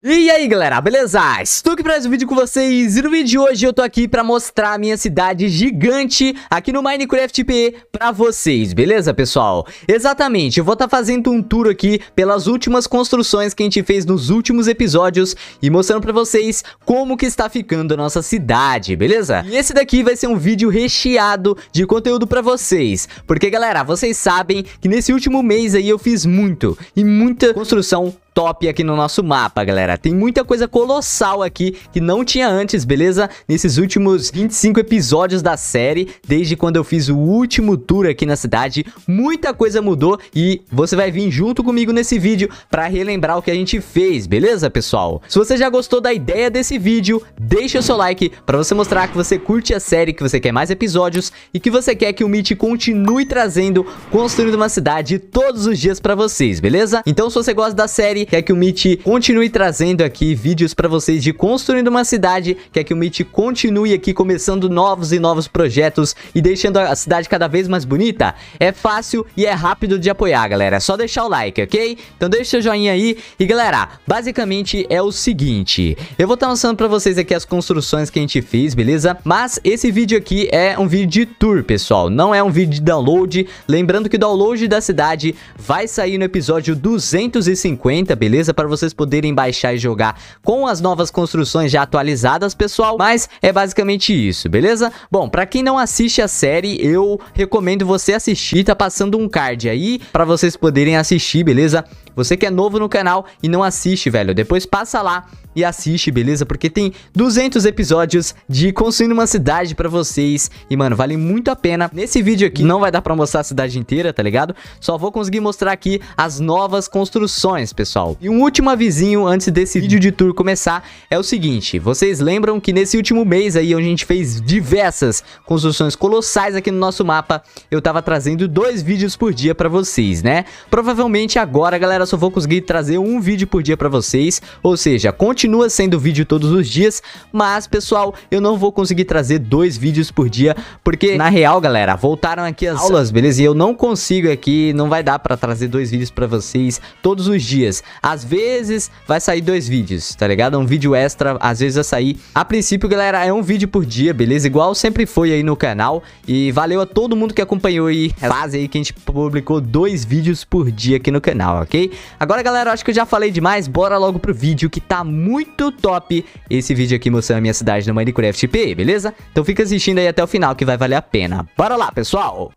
E aí galera, beleza? Estou aqui para mais um vídeo com vocês e no vídeo de hoje eu tô aqui para mostrar a minha cidade gigante aqui no Minecraft PE para vocês, beleza pessoal? Exatamente, eu vou estar tá fazendo um tour aqui pelas últimas construções que a gente fez nos últimos episódios e mostrando para vocês como que está ficando a nossa cidade, beleza? E esse daqui vai ser um vídeo recheado de conteúdo para vocês, porque galera, vocês sabem que nesse último mês aí eu fiz muito e muita construção top aqui no nosso mapa, galera. Tem muita coisa colossal aqui que não tinha antes, beleza? Nesses últimos 25 episódios da série, desde quando eu fiz o último tour aqui na cidade, muita coisa mudou e você vai vir junto comigo nesse vídeo para relembrar o que a gente fez, beleza, pessoal? Se você já gostou da ideia desse vídeo, deixa o seu like para você mostrar que você curte a série, que você quer mais episódios e que você quer que o Meet continue trazendo, construindo uma cidade todos os dias para vocês, beleza? Então se você gosta da série, quer que o Meet continue trazendo aqui vídeos para vocês de construindo uma cidade, quer que o Meet continue aqui começando novos e novos projetos e deixando a cidade cada vez mais bonita? É fácil e é rápido de apoiar, galera. É só deixar o like, ok? Então deixa seu joinha aí. E galera, basicamente é o seguinte, eu vou estar tá mostrando para vocês aqui as construções que a gente fez, beleza? Mas esse vídeo aqui é um vídeo de tour, pessoal, não é um vídeo de download. Lembrando que o download da cidade vai sair no episódio 250 30, beleza? Para vocês poderem baixar e jogar com as novas construções já atualizadas, pessoal. Mas é basicamente isso, beleza? Bom, para quem não assiste a série, eu recomendo você assistir. Tá passando um card aí para vocês poderem assistir, beleza? Você que é novo no canal e não assiste, velho, depois passa lá e assiste, beleza? Porque tem 200 episódios de construindo uma cidade para vocês. E, mano, vale muito a pena. Nesse vídeo aqui não vai dar para mostrar a cidade inteira, tá ligado? Só vou conseguir mostrar aqui as novas construções, pessoal. E um último avisinho antes desse vídeo de tour começar é o seguinte. Vocês lembram que nesse último mês aí, onde a gente fez diversas construções colossais aqui no nosso mapa, eu tava trazendo dois vídeos por dia para vocês, né? Provavelmente agora, galera, só vou conseguir trazer um vídeo por dia para vocês. Ou seja, continue continua sendo vídeo todos os dias, mas pessoal, eu não vou conseguir trazer dois vídeos por dia, porque na real, galera, voltaram aqui as aulas, beleza? E eu não consigo aqui, não vai dar para trazer dois vídeos para vocês todos os dias. Às vezes vai sair dois vídeos, tá ligado? Um vídeo extra, às vezes vai sair. A princípio, galera, é um vídeo por dia, beleza? Igual sempre foi aí no canal. E valeu a todo mundo que acompanhou aí, fase aí que a gente publicou dois vídeos por dia aqui no canal, ok? Agora, galera, acho que eu já falei demais, bora logo pro vídeo que tá muito muito top esse vídeo aqui mostrando a minha cidade no Minecraft PE, beleza? Então fica assistindo aí até o final que vai valer a pena. Bora lá, pessoal!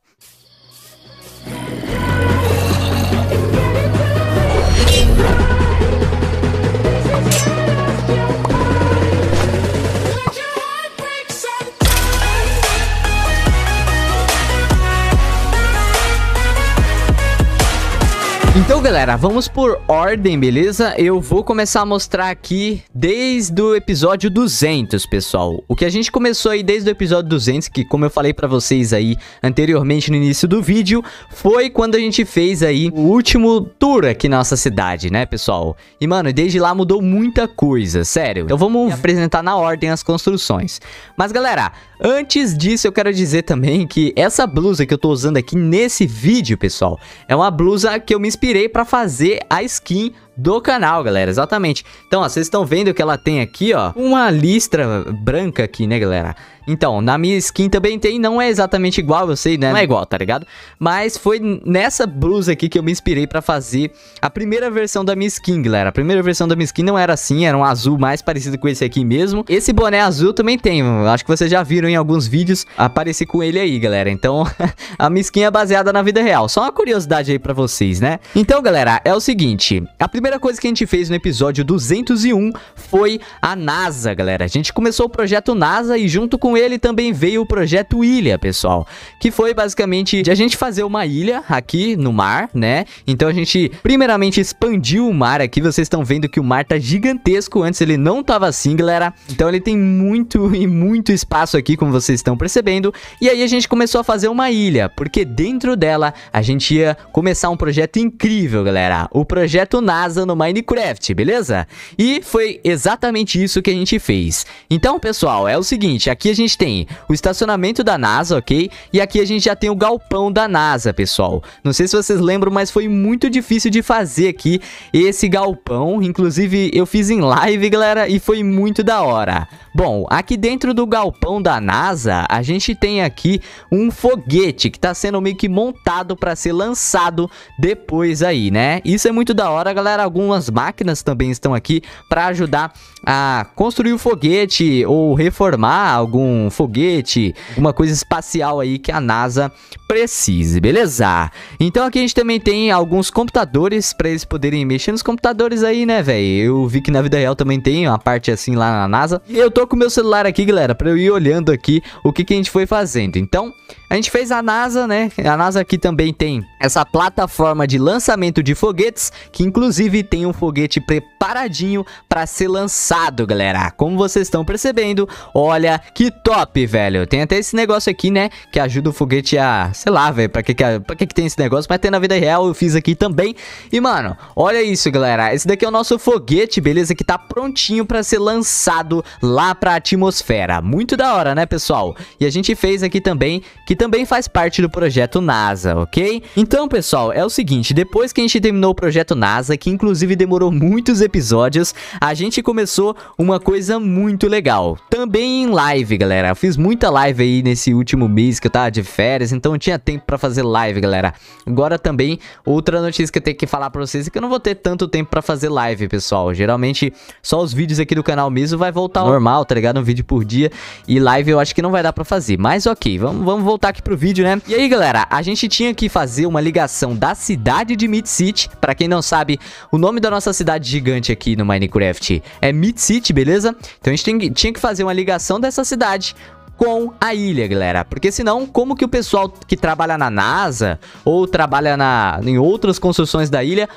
galera, vamos por ordem, beleza? Eu vou começar a mostrar aqui desde o episódio 200, pessoal. O que a gente começou aí desde o episódio 200, que como eu falei pra vocês aí anteriormente no início do vídeo, foi quando a gente fez aí o último tour aqui na nossa cidade, né, pessoal? E, mano, desde lá mudou muita coisa, sério. Então vamos apresentar na ordem as construções. Mas, galera, antes disso eu quero dizer também que essa blusa que eu tô usando aqui nesse vídeo, pessoal, é uma blusa que eu me inspirei pra para fazer a skin do canal, galera, exatamente. Então, ó, vocês estão vendo que ela tem aqui, ó, uma listra branca aqui, né, galera? Então, na minha skin também tem, não é exatamente igual, eu sei, né? Não é igual, tá ligado? Mas foi nessa blusa aqui que eu me inspirei para fazer a primeira versão da minha skin, galera. A primeira versão da minha skin não era assim, era um azul mais parecido com esse aqui mesmo. Esse boné azul também tem, acho que vocês já viram em alguns vídeos aparecer com ele aí, galera. Então, a minha skin é baseada na vida real. Só uma curiosidade aí pra vocês, né? Então, galera, é o seguinte. A primeira coisa que a gente fez no episódio 201 foi a NASA, galera. A gente começou o projeto NASA e junto com com ele também veio o projeto Ilha, pessoal, que foi basicamente de a gente fazer uma ilha aqui no mar, né? Então a gente primeiramente expandiu o mar aqui, vocês estão vendo que o mar tá gigantesco, antes ele não tava assim, galera. Então ele tem muito e muito espaço aqui, como vocês estão percebendo. E aí a gente começou a fazer uma ilha, porque dentro dela a gente ia começar um projeto incrível, galera. O projeto NASA no Minecraft, beleza? E foi exatamente isso que a gente fez. Então, pessoal, é o seguinte, aqui a gente gente tem o estacionamento da NASA, ok? E aqui a gente já tem o galpão da NASA, pessoal. Não sei se vocês lembram, mas foi muito difícil de fazer aqui esse galpão. Inclusive, eu fiz em live, galera, e foi muito da hora. Bom, aqui dentro do galpão da NASA, a gente tem aqui um foguete que está sendo meio que montado para ser lançado depois aí, né? Isso é muito da hora, galera. Algumas máquinas também estão aqui para ajudar a construir o foguete ou reformar algum foguete, alguma coisa espacial aí que a NASA precise, beleza? Então aqui a gente também tem alguns computadores para eles poderem mexer nos computadores aí, né, velho? Eu vi que na vida real também tem uma parte assim lá na NASA. E eu tô tô com o meu celular aqui, galera, pra eu ir olhando aqui o que, que a gente foi fazendo. Então, a gente fez a NASA, né? A NASA aqui também tem essa plataforma de lançamento de foguetes, que inclusive tem um foguete preparadinho para ser lançado, galera. Como vocês estão percebendo, olha que top, velho. Tem até esse negócio aqui, né, que ajuda o foguete a, sei lá, velho, para que que, pra que que tem esse negócio, mas tem na vida real, eu fiz aqui também. E, mano, olha isso, galera. Esse daqui é o nosso foguete, beleza, que tá prontinho para ser lançado lá lá pra atmosfera. Muito da hora, né, pessoal? E a gente fez aqui também, que também faz parte do projeto NASA, ok? Então, pessoal, é o seguinte, depois que a gente terminou o projeto NASA, que inclusive demorou muitos episódios, a gente começou uma coisa muito legal. Também em live, galera. Eu fiz muita live aí nesse último mês que eu tava de férias, então eu tinha tempo pra fazer live, galera. Agora também, outra notícia que eu tenho que falar pra vocês é que eu não vou ter tanto tempo pra fazer live, pessoal. Geralmente, só os vídeos aqui do canal mesmo vai voltar ao normal canal, tá ligado? Um vídeo por dia. E live eu acho que não vai dar pra fazer. Mas ok, vamos, vamos voltar aqui pro vídeo, né? E aí, galera, a gente tinha que fazer uma ligação da cidade de Mid City. Pra quem não sabe, o nome da nossa cidade gigante aqui no Minecraft é Mid City, beleza? Então a gente tem, tinha que fazer uma ligação dessa cidade com a ilha, galera. Porque senão, como que o pessoal que trabalha na NASA ou trabalha na, em outras construções da ilha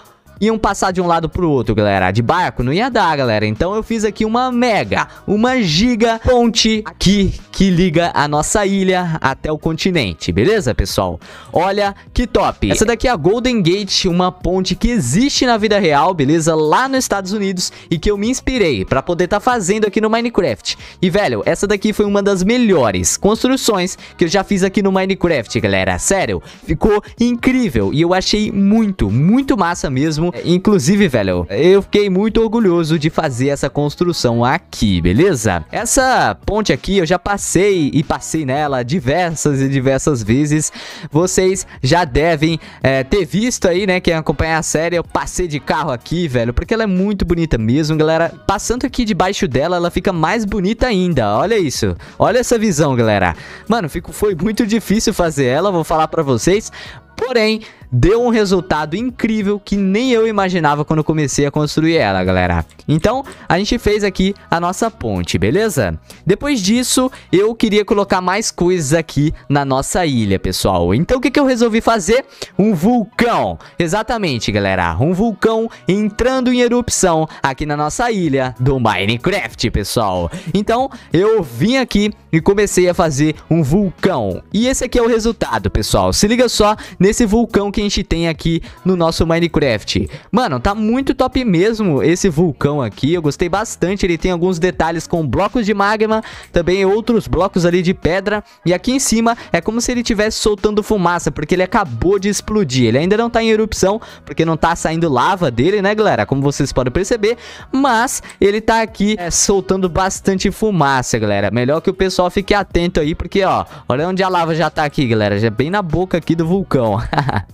iam passar de um lado pro outro, galera. De barco não ia dar, galera. Então eu fiz aqui uma mega, uma giga ponte aqui que liga a nossa ilha até o continente, beleza, pessoal? Olha que top. Essa daqui é a Golden Gate, uma ponte que existe na vida real, beleza? Lá nos Estados Unidos e que eu me inspirei pra poder tá fazendo aqui no Minecraft. E, velho, essa daqui foi uma das melhores construções que eu já fiz aqui no Minecraft, galera. Sério, ficou incrível e eu achei muito, muito massa mesmo mesmo. É, inclusive, velho, eu fiquei muito orgulhoso de fazer essa construção aqui, beleza? Essa ponte aqui eu já passei e passei nela diversas e diversas vezes. Vocês já devem é, ter visto aí, né, quem acompanha a série, eu passei de carro aqui, velho, porque ela é muito bonita mesmo, galera. Passando aqui debaixo dela, ela fica mais bonita ainda, olha isso. Olha essa visão, galera. Mano, fico, foi muito difícil fazer ela, vou falar pra vocês, Porém, deu um resultado incrível que nem eu imaginava quando comecei a construir ela, galera. Então, a gente fez aqui a nossa ponte, beleza? Depois disso, eu queria colocar mais coisas aqui na nossa ilha, pessoal. Então, o que, que eu resolvi fazer? Um vulcão. Exatamente, galera. Um vulcão entrando em erupção aqui na nossa ilha do Minecraft, pessoal. Então, eu vim aqui e comecei a fazer um vulcão. E esse aqui é o resultado, pessoal. Se liga só nesse vulcão que a gente tem aqui no nosso Minecraft. Mano, tá muito top mesmo esse vulcão aqui, eu gostei bastante, ele tem alguns detalhes com blocos de magma, também outros blocos ali de pedra, e aqui em cima é como se ele estivesse soltando fumaça, porque ele acabou de explodir, ele ainda não tá em erupção, porque não tá saindo lava dele, né galera, como vocês podem perceber, mas ele tá aqui é, soltando bastante fumaça, galera, melhor que o pessoal fique atento aí, porque ó, olha onde a lava já tá aqui, galera, já é bem na boca aqui do vulcão, 哈哈。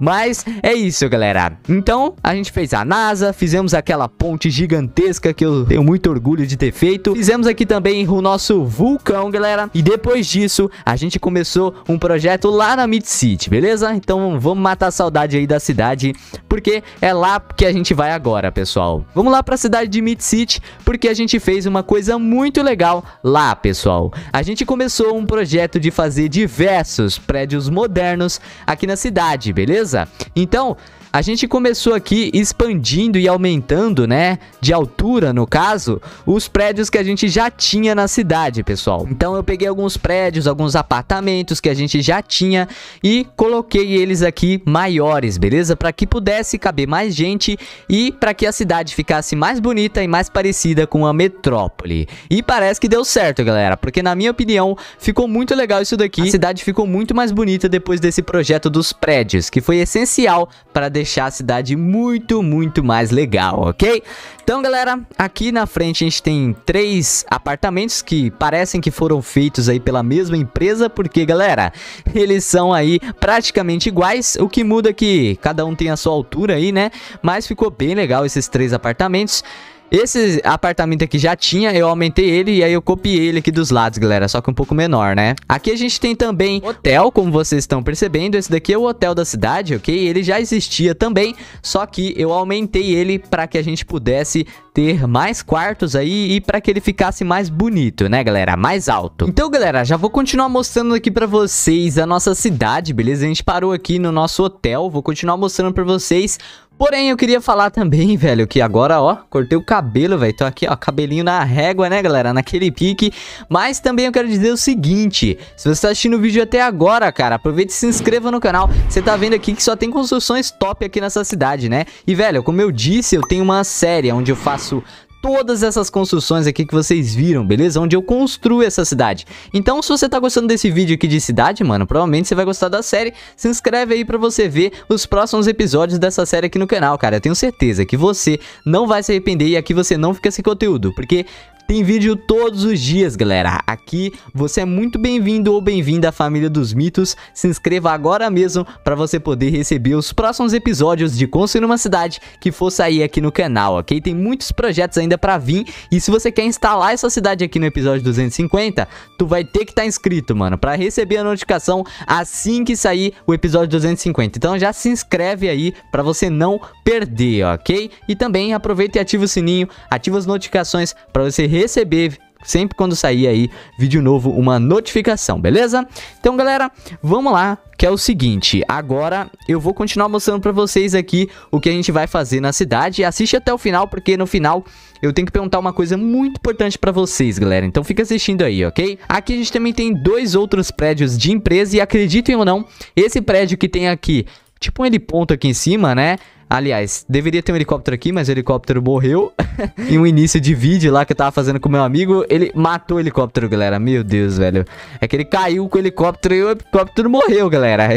Mas é isso, galera. Então, a gente fez a NASA, fizemos aquela ponte gigantesca que eu tenho muito orgulho de ter feito. Fizemos aqui também o nosso vulcão, galera. E depois disso, a gente começou um projeto lá na Mid City, beleza? Então, vamos matar a saudade aí da cidade, porque é lá que a gente vai agora, pessoal. Vamos lá para a cidade de Mid City, porque a gente fez uma coisa muito legal lá, pessoal. A gente começou um projeto de fazer diversos prédios modernos aqui na cidade, beleza? beleza? Então, a gente começou aqui expandindo e aumentando, né, de altura no caso, os prédios que a gente já tinha na cidade, pessoal. Então eu peguei alguns prédios, alguns apartamentos que a gente já tinha e coloquei eles aqui maiores, beleza? Para que pudesse caber mais gente e para que a cidade ficasse mais bonita e mais parecida com a metrópole. E parece que deu certo, galera, porque na minha opinião ficou muito legal isso daqui. A cidade ficou muito mais bonita depois desse projeto dos prédios, que foi essencial para deixar deixar a cidade muito, muito mais legal, ok? Então, galera, aqui na frente a gente tem três apartamentos que parecem que foram feitos aí pela mesma empresa, porque, galera, eles são aí praticamente iguais. O que muda é que cada um tem a sua altura aí, né? Mas ficou bem legal esses três apartamentos. Esse apartamento aqui já tinha, eu aumentei ele e aí eu copiei ele aqui dos lados, galera, só que um pouco menor, né? Aqui a gente tem também hotel, como vocês estão percebendo, esse daqui é o hotel da cidade, ok? Ele já existia também, só que eu aumentei ele para que a gente pudesse ter mais quartos aí e para que ele ficasse mais bonito, né, galera? Mais alto. Então, galera, já vou continuar mostrando aqui para vocês a nossa cidade, beleza? A gente parou aqui no nosso hotel, vou continuar mostrando para vocês Porém, eu queria falar também, velho, que agora, ó, cortei o cabelo, velho. Tô aqui, ó, cabelinho na régua, né, galera? Naquele pique. Mas também eu quero dizer o seguinte. Se você tá assistindo o vídeo até agora, cara, aproveita e se inscreva no canal. Você tá vendo aqui que só tem construções top aqui nessa cidade, né? E, velho, como eu disse, eu tenho uma série onde eu faço faço todas essas construções aqui que vocês viram, beleza? Onde eu construo essa cidade. Então, se você tá gostando desse vídeo aqui de cidade, mano, provavelmente você vai gostar da série. Se inscreve aí pra você ver os próximos episódios dessa série aqui no canal, cara. Eu tenho certeza que você não vai se arrepender e aqui você não fica sem conteúdo, porque tem vídeo todos os dias, galera. Aqui você é muito bem-vindo ou bem-vinda à família dos mitos. Se inscreva agora mesmo para você poder receber os próximos episódios de Construir uma Cidade que for sair aqui no canal, ok? Tem muitos projetos ainda para vir e se você quer instalar essa cidade aqui no episódio 250, tu vai ter que estar tá inscrito, mano, para receber a notificação assim que sair o episódio 250. Então já se inscreve aí para você não perder, ok? E também aproveita e ativa o sininho, ativa as notificações para você receber receber sempre quando sair aí vídeo novo uma notificação, beleza? Então, galera, vamos lá, que é o seguinte, agora eu vou continuar mostrando pra vocês aqui o que a gente vai fazer na cidade, assiste até o final, porque no final eu tenho que perguntar uma coisa muito importante pra vocês, galera, então fica assistindo aí, ok? Aqui a gente também tem dois outros prédios de empresa e acreditem ou não, esse prédio que tem aqui, tipo um ponto aqui em cima, né? Aliás, deveria ter um helicóptero aqui, mas o helicóptero morreu. em um início de vídeo lá que eu tava fazendo com meu amigo, ele matou o helicóptero, galera. Meu Deus, velho. É que ele caiu com o helicóptero e o helicóptero morreu, galera.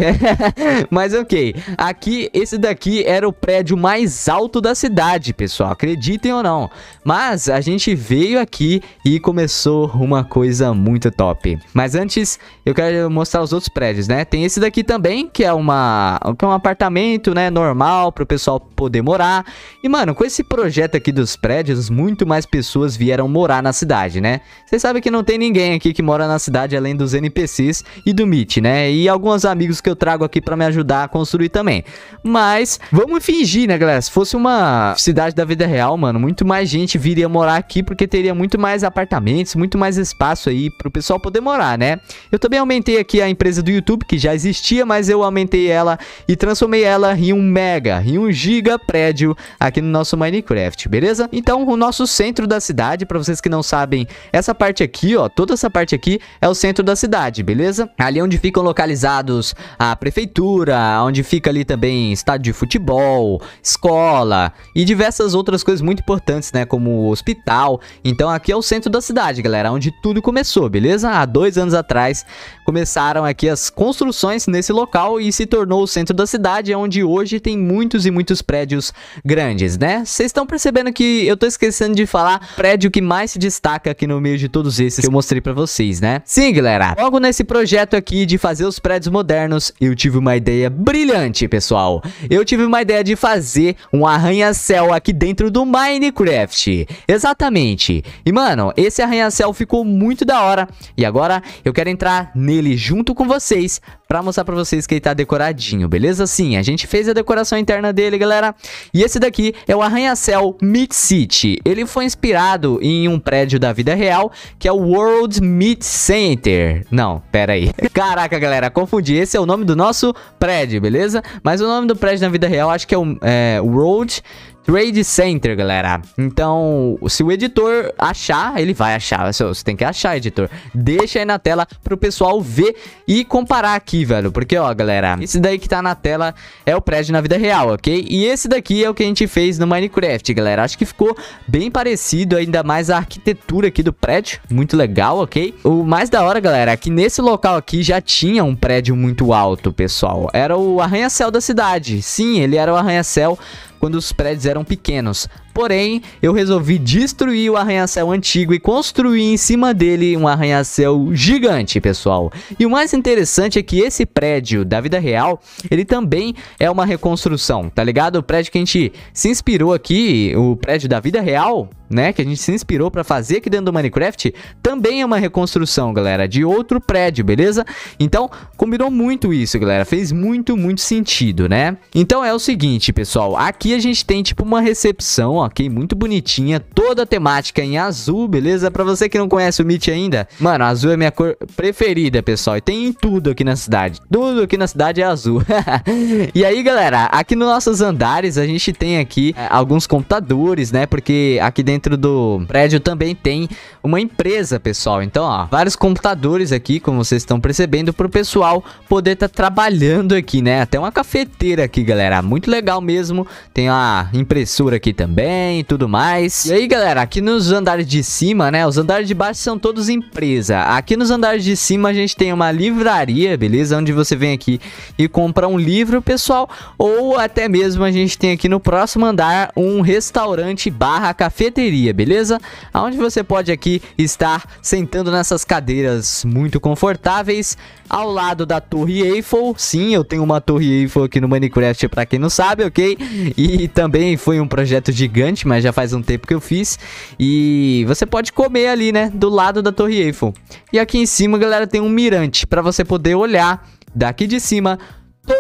mas ok. Aqui, esse daqui era o prédio mais alto da cidade, pessoal. Acreditem ou não. Mas a gente veio aqui e começou uma coisa muito top. Mas antes, eu quero mostrar os outros prédios, né? Tem esse daqui também, que é, uma, que é um apartamento, né? Normal, pro pessoal pessoal poder morar. E, mano, com esse projeto aqui dos prédios, muito mais pessoas vieram morar na cidade, né? Vocês sabem que não tem ninguém aqui que mora na cidade além dos NPCs e do Mitch, né? E alguns amigos que eu trago aqui para me ajudar a construir também. Mas, vamos fingir, né, galera? Se fosse uma cidade da vida real, mano, muito mais gente viria morar aqui porque teria muito mais apartamentos, muito mais espaço aí pro pessoal poder morar, né? Eu também aumentei aqui a empresa do YouTube, que já existia, mas eu aumentei ela e transformei ela em um mega, em um giga prédio aqui no nosso Minecraft, beleza? Então, o nosso centro da cidade, para vocês que não sabem, essa parte aqui, ó, toda essa parte aqui é o centro da cidade, beleza? Ali é onde ficam localizados a prefeitura, onde fica ali também estádio de futebol, escola e diversas outras coisas muito importantes, né, como hospital. Então, aqui é o centro da cidade, galera, onde tudo começou, beleza? Há dois anos atrás, começaram aqui as construções nesse local e se tornou o centro da cidade, onde hoje tem muitos e muitos muitos prédios grandes, né? Vocês estão percebendo que eu tô esquecendo de falar prédio que mais se destaca aqui no meio de todos esses que eu mostrei pra vocês, né? Sim, galera, logo nesse projeto aqui de fazer os prédios modernos, eu tive uma ideia brilhante, pessoal. Eu tive uma ideia de fazer um arranha-céu aqui dentro do Minecraft. Exatamente. E, mano, esse arranha-céu ficou muito da hora. E agora eu quero entrar nele junto com vocês pra mostrar pra vocês que ele tá decoradinho, beleza? Sim, a gente fez a decoração interna dele dele, galera. E esse daqui é o arranha-céu Mid City. Ele foi inspirado em um prédio da vida real, que é o World Meat Center. Não, pera aí. Caraca, galera, confundi. Esse é o nome do nosso prédio, beleza? Mas o nome do prédio na vida real acho que é o é, World... Trade Center, galera. Então, se o editor achar, ele vai achar. Você tem que achar, editor. Deixa aí na tela pro pessoal ver e comparar aqui, velho. Porque, ó, galera, esse daí que tá na tela é o prédio na vida real, ok? E esse daqui é o que a gente fez no Minecraft, galera. Acho que ficou bem parecido, ainda mais a arquitetura aqui do prédio. Muito legal, ok? O mais da hora, galera, é que nesse local aqui já tinha um prédio muito alto, pessoal. Era o arranha-céu da cidade. Sim, ele era o arranha-céu quando os prédios eram pequenos, Porém, eu resolvi destruir o arranha-céu antigo e construir em cima dele um arranha-céu gigante, pessoal. E o mais interessante é que esse prédio da vida real, ele também é uma reconstrução, tá ligado? O prédio que a gente se inspirou aqui, o prédio da vida real, né, que a gente se inspirou para fazer aqui dentro do Minecraft, também é uma reconstrução, galera, de outro prédio, beleza? Então, combinou muito isso, galera, fez muito, muito sentido, né? Então é o seguinte, pessoal, aqui a gente tem tipo uma recepção, ó, ok? Muito bonitinha, toda a temática em azul, beleza? Pra você que não conhece o Meet ainda, mano, azul é minha cor preferida, pessoal. E tem tudo aqui na cidade. Tudo aqui na cidade é azul. e aí, galera, aqui nos nossos andares a gente tem aqui é, alguns computadores, né? Porque aqui dentro do prédio também tem uma empresa, pessoal. Então, ó, vários computadores aqui, como vocês estão percebendo, pro pessoal poder estar tá trabalhando aqui, né? Até uma cafeteira aqui, galera. Muito legal mesmo. Tem a impressora aqui também e tudo mais. E aí, galera, aqui nos andares de cima, né? Os andares de baixo são todos empresa. Aqui nos andares de cima a gente tem uma livraria, beleza? Onde você vem aqui e compra um livro, pessoal. Ou até mesmo a gente tem aqui no próximo andar um restaurante barra cafeteria, beleza? Onde você pode aqui estar sentando nessas cadeiras muito confortáveis ao lado da Torre Eiffel. Sim, eu tenho uma Torre Eiffel aqui no Minecraft, para quem não sabe, ok? E também foi um projeto gigante gigante, mas já faz um tempo que eu fiz. E você pode comer ali, né? Do lado da Torre Eiffel. E aqui em cima, galera, tem um mirante para você poder olhar daqui de cima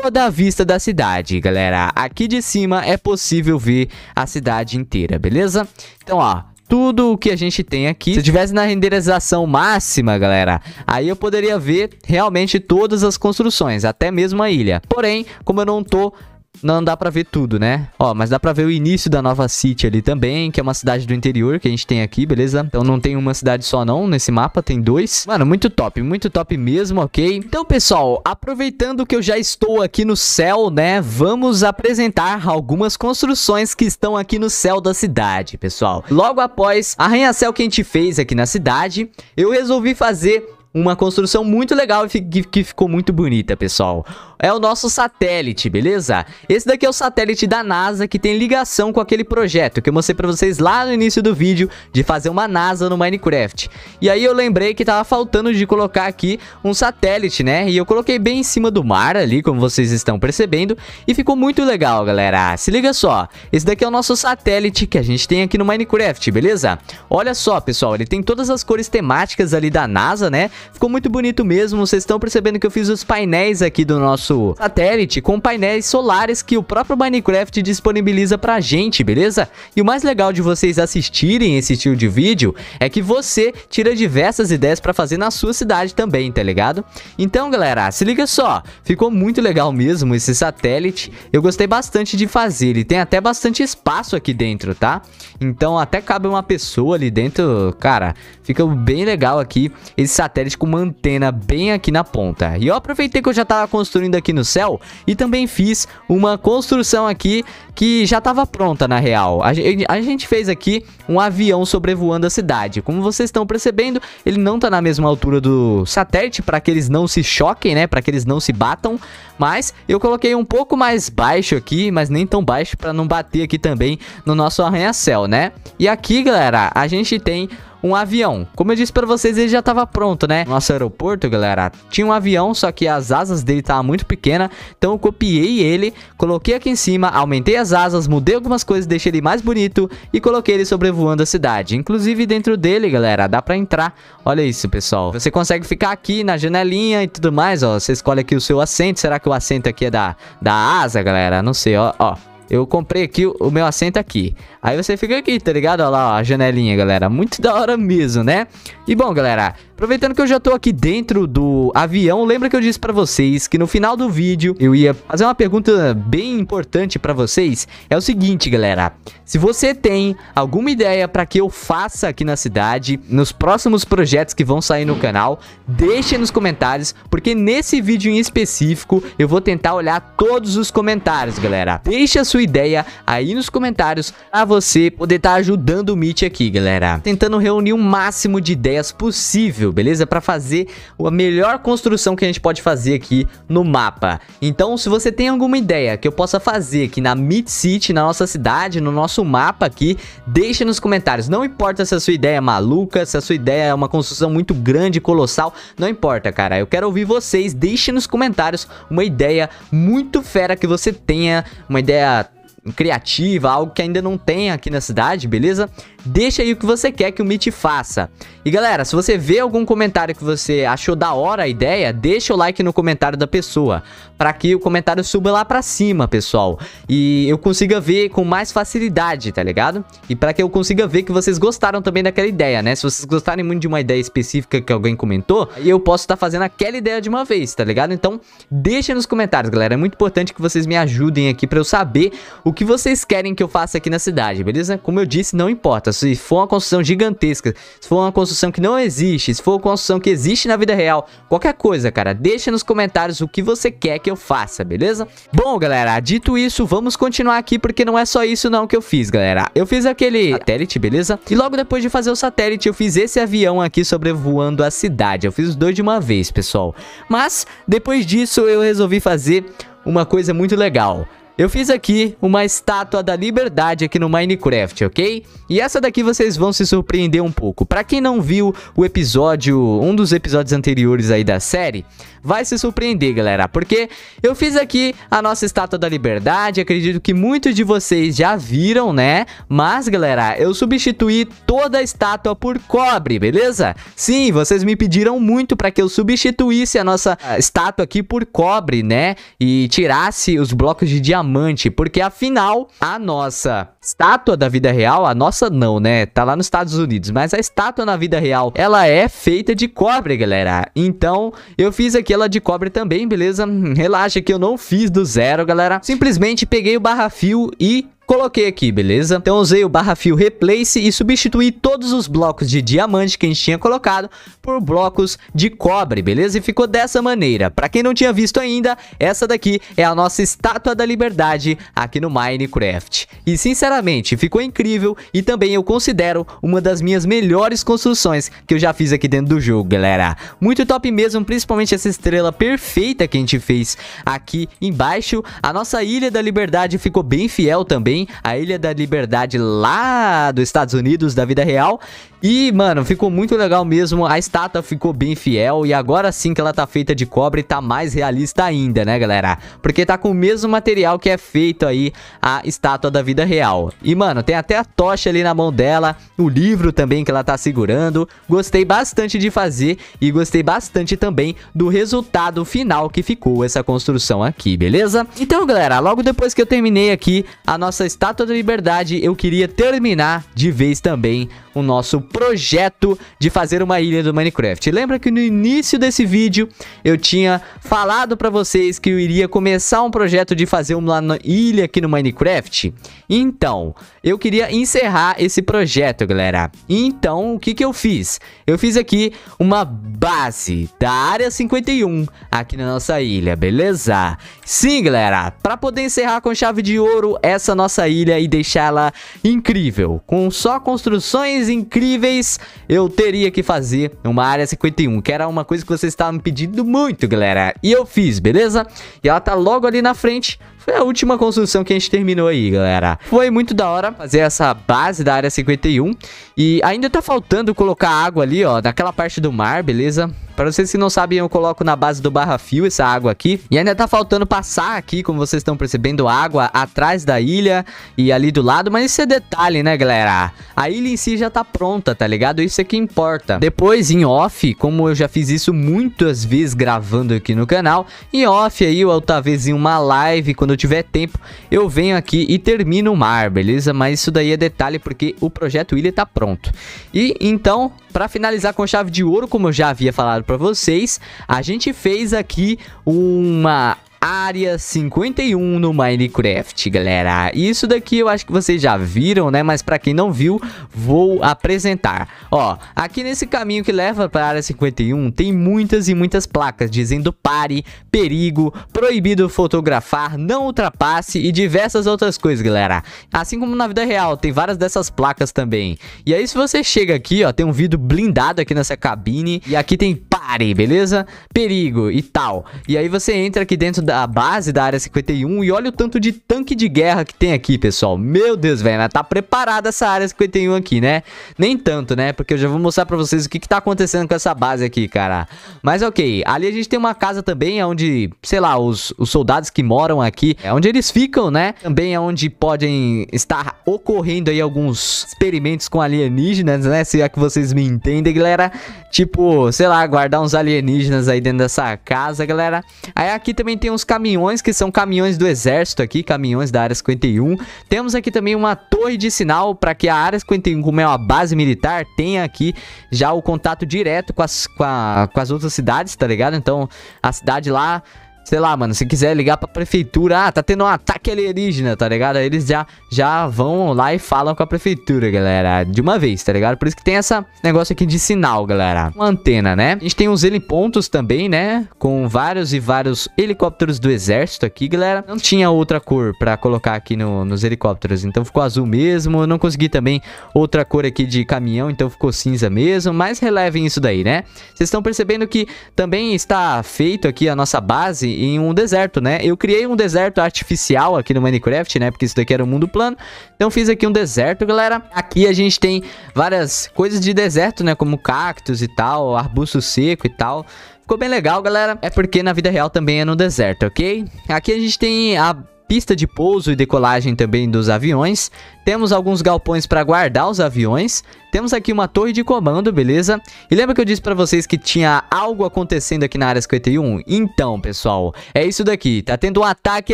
toda a vista da cidade, galera. Aqui de cima é possível ver a cidade inteira, beleza? Então, ó, tudo o que a gente tem aqui. Se eu tivesse na renderização máxima, galera, aí eu poderia ver realmente todas as construções, até mesmo a ilha. Porém, como eu não tô não dá para ver tudo, né? Ó, mas dá para ver o início da Nova City ali também, que é uma cidade do interior que a gente tem aqui, beleza? Então não tem uma cidade só não nesse mapa, tem dois. Mano, muito top, muito top mesmo, ok? Então, pessoal, aproveitando que eu já estou aqui no céu, né? Vamos apresentar algumas construções que estão aqui no céu da cidade, pessoal. Logo após arranha-céu que a gente fez aqui na cidade, eu resolvi fazer uma construção muito legal e que ficou muito bonita, pessoal é o nosso satélite, beleza? Esse daqui é o satélite da NASA que tem ligação com aquele projeto que eu mostrei pra vocês lá no início do vídeo de fazer uma NASA no Minecraft. E aí eu lembrei que tava faltando de colocar aqui um satélite, né? E eu coloquei bem em cima do mar ali, como vocês estão percebendo, e ficou muito legal, galera. Se liga só, esse daqui é o nosso satélite que a gente tem aqui no Minecraft, beleza? Olha só, pessoal, ele tem todas as cores temáticas ali da NASA, né? Ficou muito bonito mesmo, vocês estão percebendo que eu fiz os painéis aqui do nosso nosso satélite com painéis solares que o próprio Minecraft disponibiliza pra gente, beleza? E o mais legal de vocês assistirem esse estilo de vídeo é que você tira diversas ideias pra fazer na sua cidade também, tá ligado? Então, galera, se liga só, ficou muito legal mesmo esse satélite, eu gostei bastante de fazer, ele tem até bastante espaço aqui dentro, tá? Então até cabe uma pessoa ali dentro, cara, fica bem legal aqui esse satélite com uma antena bem aqui na ponta. E eu aproveitei que eu já tava construindo aqui aqui no céu e também fiz uma construção aqui que já estava pronta na real. A, a gente fez aqui um avião sobrevoando a cidade. Como vocês estão percebendo, ele não está na mesma altura do satélite para que eles não se choquem, né? Para que eles não se batam, mas eu coloquei um pouco mais baixo aqui, mas nem tão baixo para não bater aqui também no nosso arranha-céu, né? E aqui, galera, a gente tem um avião. Como eu disse para vocês, ele já estava pronto, né? Nosso aeroporto, galera, tinha um avião, só que as asas dele estavam muito pequena, então eu copiei ele, coloquei aqui em cima, aumentei as asas, mudei algumas coisas, deixei ele mais bonito e coloquei ele sobrevoando a cidade. Inclusive dentro dele, galera, dá para entrar. Olha isso, pessoal. Você consegue ficar aqui na janelinha e tudo mais, ó. Você escolhe aqui o seu assento. Será que o assento aqui é da, da asa, galera? Não sei, ó, ó. Eu comprei aqui, o meu assento aqui. Aí você fica aqui, tá ligado? Olha lá, ó, a janelinha, galera. Muito da hora mesmo, né? E bom, galera, Aproveitando que eu já tô aqui dentro do avião, lembra que eu disse pra vocês que no final do vídeo eu ia fazer uma pergunta bem importante pra vocês? É o seguinte, galera. Se você tem alguma ideia pra que eu faça aqui na cidade, nos próximos projetos que vão sair no canal, deixe nos comentários, porque nesse vídeo em específico eu vou tentar olhar todos os comentários, galera. Deixe a sua ideia aí nos comentários pra você poder estar tá ajudando o Mitch aqui, galera. Tentando reunir o máximo de ideias possível possível, beleza? Para fazer a melhor construção que a gente pode fazer aqui no mapa. Então, se você tem alguma ideia que eu possa fazer aqui na Mid City, na nossa cidade, no nosso mapa aqui, deixa nos comentários. Não importa se a sua ideia é maluca, se a sua ideia é uma construção muito grande, colossal, não importa, cara. Eu quero ouvir vocês, deixe nos comentários uma ideia muito fera que você tenha, uma ideia criativa, algo que ainda não tem aqui na cidade, beleza? Deixa aí o que você quer que o Meet faça. E galera, se você vê algum comentário que você achou da hora a ideia, deixa o like no comentário da pessoa, para que o comentário suba lá para cima, pessoal, e eu consiga ver com mais facilidade, tá ligado? E para que eu consiga ver que vocês gostaram também daquela ideia, né? Se vocês gostarem muito de uma ideia específica que alguém comentou, eu posso estar tá fazendo aquela ideia de uma vez, tá ligado? Então, deixa nos comentários, galera, é muito importante que vocês me ajudem aqui para eu saber o que vocês querem que eu faça aqui na cidade, beleza? Como eu disse, não importa, se for uma construção gigantesca, se for uma construção que não existe, se for uma construção que existe na vida real, qualquer coisa, cara, deixa nos comentários o que você quer que eu faça, beleza? Bom, galera, dito isso, vamos continuar aqui porque não é só isso não que eu fiz, galera. Eu fiz aquele satélite, beleza? E logo depois de fazer o satélite, eu fiz esse avião aqui sobrevoando a cidade. Eu fiz os dois de uma vez, pessoal. Mas, depois disso, eu resolvi fazer uma coisa muito legal. Eu fiz aqui uma estátua da liberdade aqui no Minecraft, ok? E essa daqui vocês vão se surpreender um pouco. Pra quem não viu o episódio, um dos episódios anteriores aí da série, vai se surpreender, galera. Porque eu fiz aqui a nossa estátua da liberdade, acredito que muitos de vocês já viram, né? Mas, galera, eu substituí toda a estátua por cobre, beleza? Sim, vocês me pediram muito pra que eu substituísse a nossa estátua aqui por cobre, né? E tirasse os blocos de diamante porque afinal, a nossa estátua da vida real, a nossa não, né? Tá lá nos Estados Unidos, mas a estátua na vida real, ela é feita de cobre, galera. Então, eu fiz aquela de cobre também, beleza? Relaxa que eu não fiz do zero, galera. Simplesmente peguei o barra fio e Coloquei aqui, beleza? Então usei o barra fio replace e substituí todos os blocos de diamante que a gente tinha colocado por blocos de cobre, beleza? E ficou dessa maneira. Pra quem não tinha visto ainda, essa daqui é a nossa estátua da liberdade aqui no Minecraft. E sinceramente, ficou incrível e também eu considero uma das minhas melhores construções que eu já fiz aqui dentro do jogo, galera. Muito top mesmo, principalmente essa estrela perfeita que a gente fez aqui embaixo. A nossa Ilha da Liberdade ficou bem fiel também a Ilha da Liberdade lá dos Estados Unidos, da vida real, e, mano, ficou muito legal mesmo. A estátua ficou bem fiel. E agora sim que ela tá feita de cobre, tá mais realista ainda, né, galera? Porque tá com o mesmo material que é feito aí a estátua da vida real. E, mano, tem até a tocha ali na mão dela. O livro também que ela tá segurando. Gostei bastante de fazer. E gostei bastante também do resultado final que ficou essa construção aqui, beleza? Então, galera, logo depois que eu terminei aqui a nossa estátua da liberdade, eu queria terminar de vez também o nosso projeto de fazer uma ilha do Minecraft. Lembra que no início desse vídeo eu tinha falado para vocês que eu iria começar um projeto de fazer uma ilha aqui no Minecraft? Então, eu queria encerrar esse projeto, galera. Então, o que que eu fiz? Eu fiz aqui uma base da área 51 aqui na nossa ilha, beleza? Sim, galera, para poder encerrar com chave de ouro essa nossa ilha e deixá-la incrível, com só construções incríveis vez eu teria que fazer uma área 51, que era uma coisa que vocês estavam pedindo muito, galera. E eu fiz, beleza? E ela tá logo ali na frente. Foi a última construção que a gente terminou aí, galera. Foi muito da hora fazer essa base da área 51. E ainda tá faltando colocar água ali, ó, daquela parte do mar, beleza? Para vocês que não sabem, eu coloco na base do barra fio essa água aqui. E ainda tá faltando passar aqui, como vocês estão percebendo, água atrás da ilha e ali do lado. Mas isso é detalhe, né, galera? A ilha em si já tá pronta, tá ligado? Isso é que importa. Depois, em off, como eu já fiz isso muitas vezes gravando aqui no canal, em off aí, ou talvez em uma live, quando eu tiver tempo, eu venho aqui e termino o mar, beleza? Mas isso daí é detalhe porque o projeto ilha tá pronto. E então, para finalizar com chave de ouro, como eu já havia falado para vocês, a gente fez aqui uma Área 51 no Minecraft, galera. Isso daqui eu acho que vocês já viram, né? Mas para quem não viu, vou apresentar. Ó, aqui nesse caminho que leva para a Área 51, tem muitas e muitas placas dizendo pare, perigo, proibido fotografar, não ultrapasse e diversas outras coisas, galera. Assim como na vida real, tem várias dessas placas também. E aí se você chega aqui, ó, tem um vidro blindado aqui nessa cabine e aqui tem Party, beleza? Perigo e tal. E aí você entra aqui dentro da base da área 51 e olha o tanto de tanque de guerra que tem aqui, pessoal. Meu Deus, velho, tá preparada essa área 51 aqui, né? Nem tanto, né? Porque eu já vou mostrar pra vocês o que que tá acontecendo com essa base aqui, cara. Mas ok, ali a gente tem uma casa também é onde, sei lá, os, os soldados que moram aqui, é onde eles ficam, né? Também é onde podem estar ocorrendo aí alguns experimentos com alienígenas, né? Se é que vocês me entendem, galera. Tipo, sei lá, guardar uns alienígenas aí dentro dessa casa, galera. Aí aqui também tem uns caminhões, que são caminhões do exército aqui, caminhões da Área 51. Temos aqui também uma torre de sinal para que a Área 51, como é uma base militar, tenha aqui já o contato direto com as, com, a, com as outras cidades, tá ligado? Então, a cidade lá sei lá, mano, se quiser ligar pra prefeitura, ah, tá tendo um ataque alienígena, tá ligado? eles já, já vão lá e falam com a prefeitura, galera, de uma vez, tá ligado? Por isso que tem essa negócio aqui de sinal, galera. Uma antena, né? A gente tem uns helipontos também, né? Com vários e vários helicópteros do exército aqui, galera. Não tinha outra cor pra colocar aqui no, nos helicópteros, então ficou azul mesmo. Eu não consegui também outra cor aqui de caminhão, então ficou cinza mesmo, mas relevem isso daí, né? Vocês estão percebendo que também está feito aqui a nossa base em um deserto, né? Eu criei um deserto artificial aqui no Minecraft, né? Porque isso daqui era um mundo plano. Então fiz aqui um deserto, galera. Aqui a gente tem várias coisas de deserto, né? Como cactos e tal, arbusto seco e tal. Ficou bem legal, galera. É porque na vida real também é no deserto, ok? Aqui a gente tem a pista de pouso e decolagem também dos aviões. Temos alguns galpões para guardar os aviões. Temos aqui uma torre de comando, beleza? E lembra que eu disse para vocês que tinha algo acontecendo aqui na área 51? Então, pessoal, é isso daqui. Tá tendo um ataque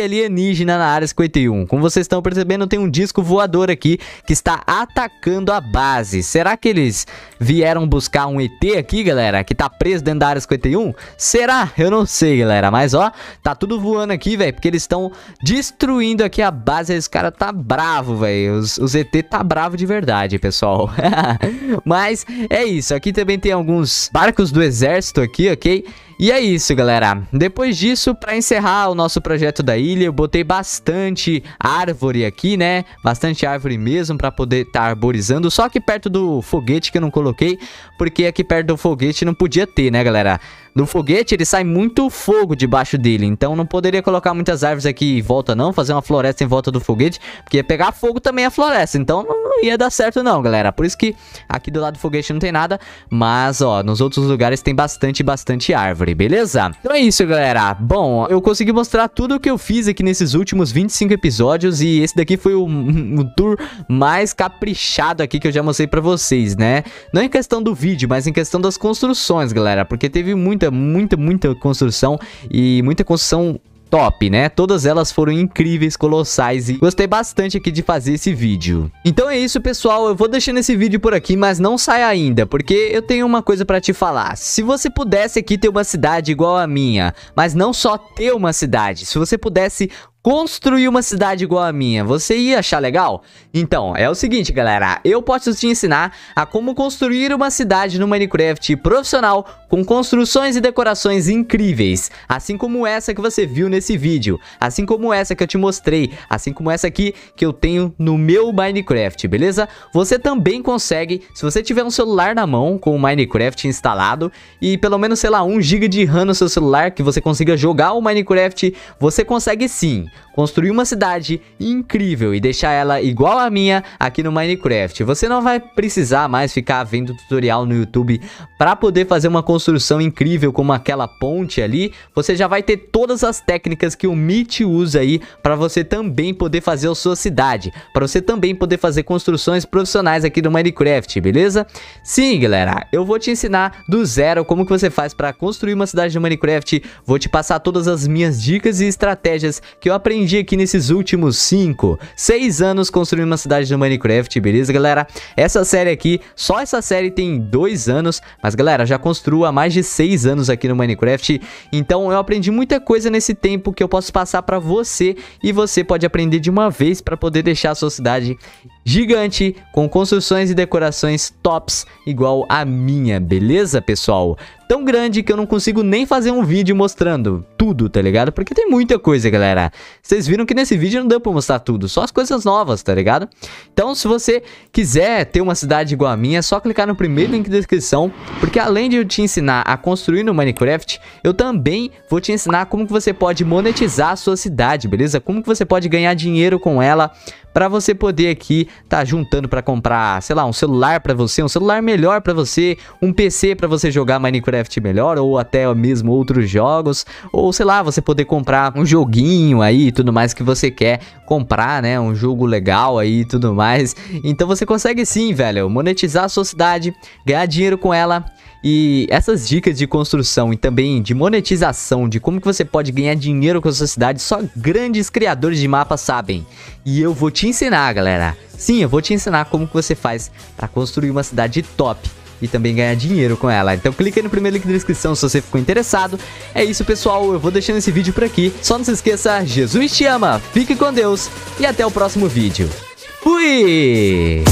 alienígena na área 51. Como vocês estão percebendo, tem um disco voador aqui que está atacando a base. Será que eles vieram buscar um ET aqui, galera, que tá preso dentro da área 51? Será? Eu não sei, galera. Mas, ó, tá tudo voando aqui, velho, porque eles estão destruindo aqui a base. Esse cara tá bravo, velho. O ZT tá bravo de verdade, pessoal. Mas é isso. Aqui também tem alguns barcos do exército aqui, ok? E é isso, galera. Depois disso, para encerrar o nosso projeto da ilha, eu botei bastante árvore aqui, né? Bastante árvore mesmo para poder estar tá arborizando. Só que perto do foguete que eu não coloquei, porque aqui perto do foguete não podia ter, né, galera? Do foguete ele sai muito fogo debaixo dele, então não poderia colocar muitas árvores aqui em volta não, fazer uma floresta em volta do foguete, porque ia pegar fogo também a floresta, então não ia dar certo não, galera. Por isso que aqui do lado do foguete não tem nada, mas ó, nos outros lugares tem bastante, bastante árvore árvore, beleza? Então é isso, galera. Bom, eu consegui mostrar tudo o que eu fiz aqui nesses últimos 25 episódios e esse daqui foi o, o tour mais caprichado aqui que eu já mostrei pra vocês, né? Não em questão do vídeo, mas em questão das construções, galera, porque teve muita, muita, muita construção e muita construção top, né? Todas elas foram incríveis, colossais e gostei bastante aqui de fazer esse vídeo. Então é isso, pessoal. Eu vou deixando esse vídeo por aqui, mas não sai ainda, porque eu tenho uma coisa pra te falar. Se você pudesse aqui ter uma cidade igual a minha, mas não só ter uma cidade, se você pudesse construir uma cidade igual a minha, você ia achar legal? Então, é o seguinte, galera, eu posso te ensinar a como construir uma cidade no Minecraft profissional com construções e decorações incríveis, assim como essa que você viu nesse vídeo, assim como essa que eu te mostrei, assim como essa aqui que eu tenho no meu Minecraft, beleza? Você também consegue, se você tiver um celular na mão com o Minecraft instalado e pelo menos, sei lá, 1 GB de RAM no seu celular que você consiga jogar o Minecraft, você consegue sim construir uma cidade incrível e deixar ela igual a minha aqui no Minecraft. Você não vai precisar mais ficar vendo tutorial no YouTube para poder fazer uma construção incrível como aquela ponte ali, você já vai ter todas as técnicas que o MIT usa aí para você também poder fazer a sua cidade, para você também poder fazer construções profissionais aqui no Minecraft, beleza? Sim, galera, eu vou te ensinar do zero como que você faz para construir uma cidade de Minecraft, vou te passar todas as minhas dicas e estratégias que eu aprendi aqui nesses últimos 5, 6 anos construindo uma cidade de Minecraft, beleza, galera? Essa série aqui, só essa série tem 2 anos, mas galera, já construo há mais de 6 anos aqui no Minecraft, então eu aprendi muita coisa nesse tempo que eu posso passar para você e você pode aprender de uma vez para poder deixar a sua cidade gigante com construções e decorações tops igual a minha, beleza, pessoal? Tão grande que eu não consigo nem fazer um vídeo mostrando tudo, tá ligado? Porque tem muita coisa, galera. Vocês viram que nesse vídeo não deu pra mostrar tudo, só as coisas novas, tá ligado? Então, se você quiser ter uma cidade igual a minha, é só clicar no primeiro link da descrição, porque além de eu te ensinar a construir no Minecraft, eu também vou te ensinar como que você pode monetizar a sua cidade, beleza? Como que você pode ganhar dinheiro com ela, para você poder aqui tá juntando para comprar, sei lá, um celular para você, um celular melhor para você, um PC para você jogar Minecraft melhor ou até mesmo outros jogos, ou sei lá, você poder comprar um joguinho aí e tudo mais que você quer comprar, né, um jogo legal aí e tudo mais. Então você consegue sim, velho, monetizar a sua cidade, ganhar dinheiro com ela e essas dicas de construção e também de monetização, de como que você pode ganhar dinheiro com a sua cidade, só grandes criadores de mapas sabem. E eu vou te ensinar, galera. Sim, eu vou te ensinar como que você faz para construir uma cidade top e também ganhar dinheiro com ela. Então clica no primeiro link da descrição se você ficou interessado. É isso, pessoal. Eu vou deixando esse vídeo por aqui. Só não se esqueça, Jesus te ama, fique com Deus e até o próximo vídeo. Fui!